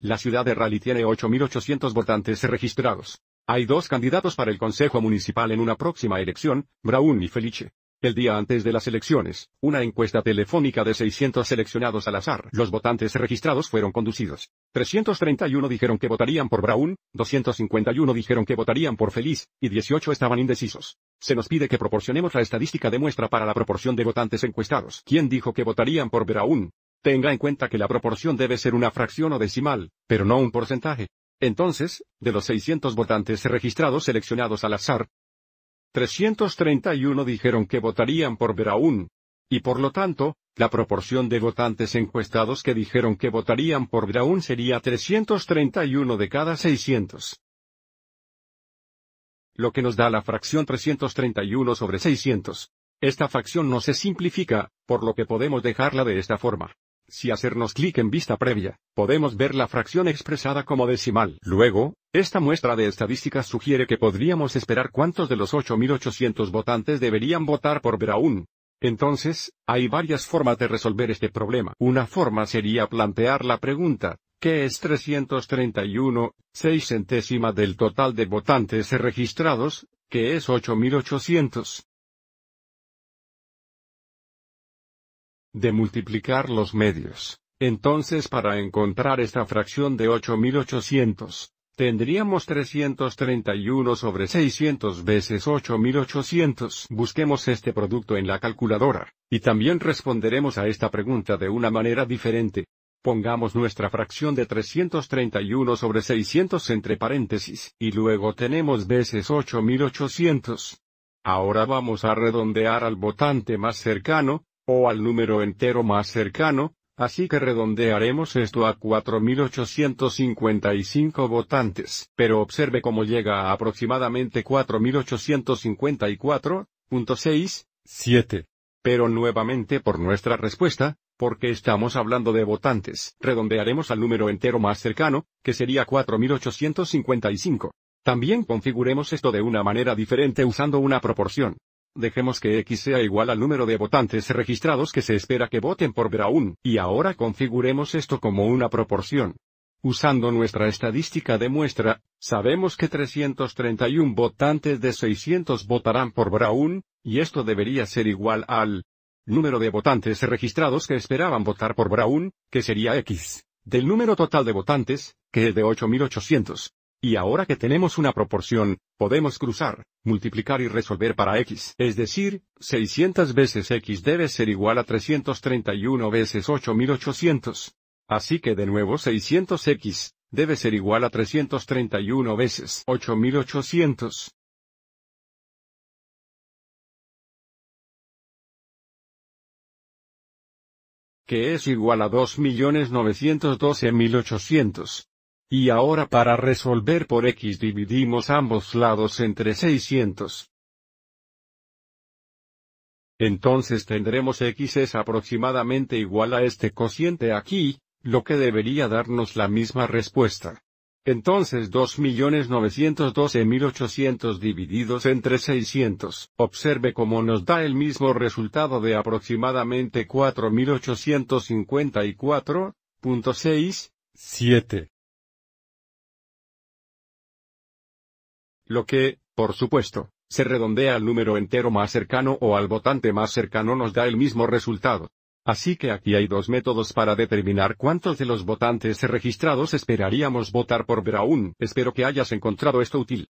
La ciudad de Rally tiene 8.800 votantes registrados. Hay dos candidatos para el Consejo Municipal en una próxima elección, Braun y Felice. El día antes de las elecciones, una encuesta telefónica de 600 seleccionados al azar. Los votantes registrados fueron conducidos. 331 dijeron que votarían por Braun, 251 dijeron que votarían por Feliz, y 18 estaban indecisos. Se nos pide que proporcionemos la estadística de muestra para la proporción de votantes encuestados. ¿Quién dijo que votarían por Braun? Tenga en cuenta que la proporción debe ser una fracción o decimal, pero no un porcentaje. Entonces, de los 600 votantes registrados seleccionados al azar, 331 dijeron que votarían por Brown. Y por lo tanto, la proporción de votantes encuestados que dijeron que votarían por Brown sería 331 de cada 600. Lo que nos da la fracción 331 sobre 600. Esta fracción no se simplifica, por lo que podemos dejarla de esta forma. Si hacernos clic en vista previa, podemos ver la fracción expresada como decimal. Luego, esta muestra de estadísticas sugiere que podríamos esperar cuántos de los 8.800 votantes deberían votar por aún. Entonces, hay varias formas de resolver este problema. Una forma sería plantear la pregunta, ¿qué es 331, 6 centésima del total de votantes registrados, que es 8.800. de multiplicar los medios. Entonces para encontrar esta fracción de 8800, tendríamos 331 sobre 600 veces 8800. Busquemos este producto en la calculadora, y también responderemos a esta pregunta de una manera diferente. Pongamos nuestra fracción de 331 sobre 600 entre paréntesis, y luego tenemos veces 8800. Ahora vamos a redondear al votante más cercano, o al número entero más cercano, así que redondearemos esto a 4.855 votantes. Pero observe cómo llega a aproximadamente 4854,6,7. Pero nuevamente por nuestra respuesta, porque estamos hablando de votantes, redondearemos al número entero más cercano, que sería 4.855. También configuremos esto de una manera diferente usando una proporción. Dejemos que X sea igual al número de votantes registrados que se espera que voten por Brown, y ahora configuremos esto como una proporción. Usando nuestra estadística de muestra, sabemos que 331 votantes de 600 votarán por Brown, y esto debería ser igual al número de votantes registrados que esperaban votar por Brown, que sería X, del número total de votantes, que es de 8.800. Y ahora que tenemos una proporción, podemos cruzar, multiplicar y resolver para x. Es decir, 600 veces x debe ser igual a 331 veces 8800. Así que de nuevo 600x, debe ser igual a 331 veces 8800. que es igual a 2.912.800. Y ahora para resolver por x dividimos ambos lados entre 600. Entonces tendremos x es aproximadamente igual a este cociente aquí, lo que debería darnos la misma respuesta. Entonces 2.912.800 divididos entre 600, observe cómo nos da el mismo resultado de aproximadamente 4.854,6,7. Lo que, por supuesto, se redondea al número entero más cercano o al votante más cercano nos da el mismo resultado. Así que aquí hay dos métodos para determinar cuántos de los votantes registrados esperaríamos votar por Brown. Espero que hayas encontrado esto útil.